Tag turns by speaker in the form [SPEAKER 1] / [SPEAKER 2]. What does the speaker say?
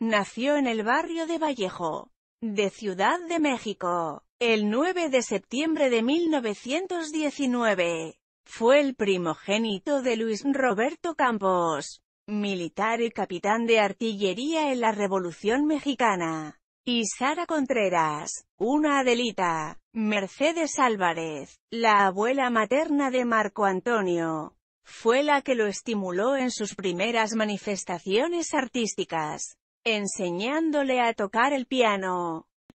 [SPEAKER 1] Nació en el barrio de Vallejo, de Ciudad de México, el 9 de septiembre de 1919. Fue el primogénito de Luis Roberto Campos, militar y capitán de artillería en la Revolución Mexicana, y Sara Contreras, una Adelita, Mercedes Álvarez, la abuela materna de Marco Antonio, fue la que lo estimuló en sus primeras manifestaciones artísticas enseñándole a tocar el piano.